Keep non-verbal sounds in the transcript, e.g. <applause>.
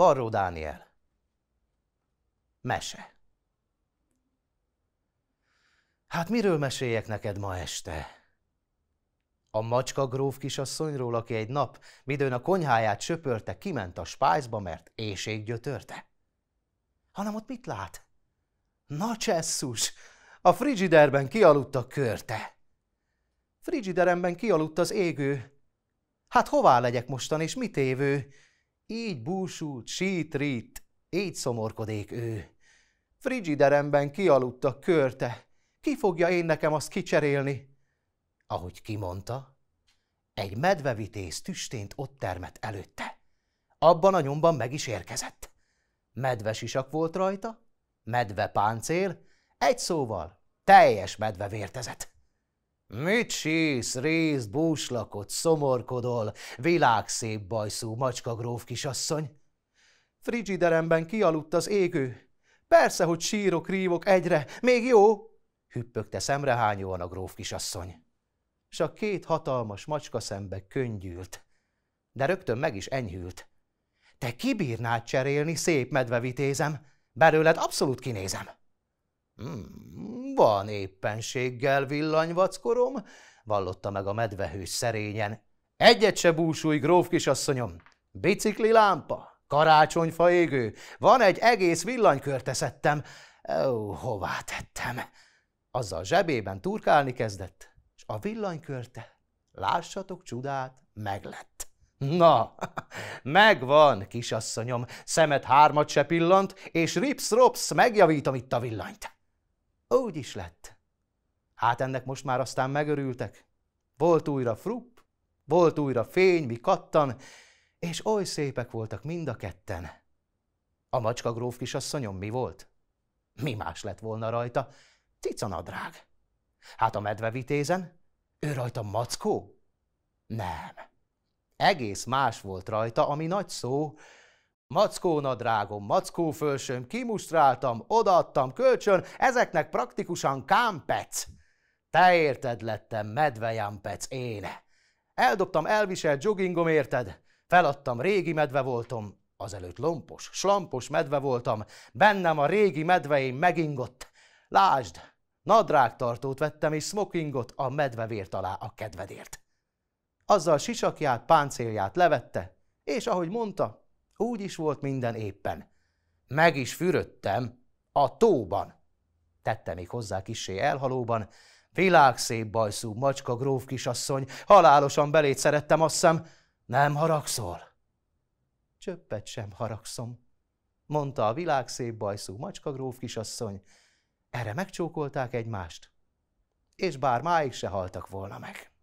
Barró Dániel. Mese. Hát miről meséljek neked ma este? A macska gróf kisasszonyról, aki egy nap, midőn a konyháját söpörte, kiment a spájzba, mert éjség gyötörte? Hanem ott mit lát? Na csesszus! A frigiderben kialudt a körte. Frigideremben kialudt az égő. Hát hová legyek mostan, és mit évő? Így búsult, sítrít, így szomorkodék ő. Frigideremben kialudta körte. Ki fogja én nekem azt kicserélni? Ahogy kimondta, egy medvevitéz tüstént ott termet előtte. Abban a nyomban meg is érkezett. Medve sisak volt rajta, medve páncél, egy szóval teljes medve vértezett. Mit sísz, rész, búslakot, szomorkodol, világszép bajszú macskagróf kisasszony? Frigideremben kialudt az égő. Persze, hogy sírok, rívok egyre, még jó, hüppögte szemrehányóan a gróf kisasszony. S a két hatalmas macska szembe könnyült, de rögtön meg is enyhült. Te kibírnád cserélni, szép medve vitézem, belőled abszolút kinézem. Hmm, van éppenséggel villanyvackorom? vallotta meg a medvehős szerényen. Egyet se búsulj, gróf kisasszonyom! Bicikli lámpa, karácsonyfa égő, van egy egész villanykörte eszettem. Ó, hová tettem? Azzal zsebében turkálni kezdett, és a villanykörte, lássatok csodát, meglett. Na, <laughs> megvan, kisasszonyom, szemet hármat se pillant, és rips-rops megjavítom itt a villanyt. Úgy is lett. Hát ennek most már aztán megörültek. Volt újra frupp, volt újra fény, mi kattan, és oly szépek voltak mind a ketten. A macska gróf kisasszonyom mi volt? Mi más lett volna rajta? Cicanadrág. Hát a medve vitézen? Ő rajta mackó? Nem. Egész más volt rajta, ami nagy szó, Mackó nadrágom, mackó fölsőm, kimustráltam, odaadtam kölcsön, ezeknek praktikusan kámpec. Te érted lettem, medvejámpec, én. Eldobtam elviselt joggingom, érted? Feladtam, régi medve voltam, azelőtt lompos, slampos medve voltam, bennem a régi medveim megingott. Lásd, nadrágtartót vettem és smokingot a medvevért alá a kedvedért. Azzal sisakját, páncélját levette, és ahogy mondta, úgy is volt minden éppen. Meg is fürödtem a tóban. Tette még hozzá kisé elhalóban. Világszép bajszú macska gróf kisasszony, halálosan belét szerettem, azt hiszem, nem haragszol. Csöppet sem haragszom, mondta a világszép bajszú macska gróf kisasszony. Erre megcsókolták egymást, és bár máig se haltak volna meg.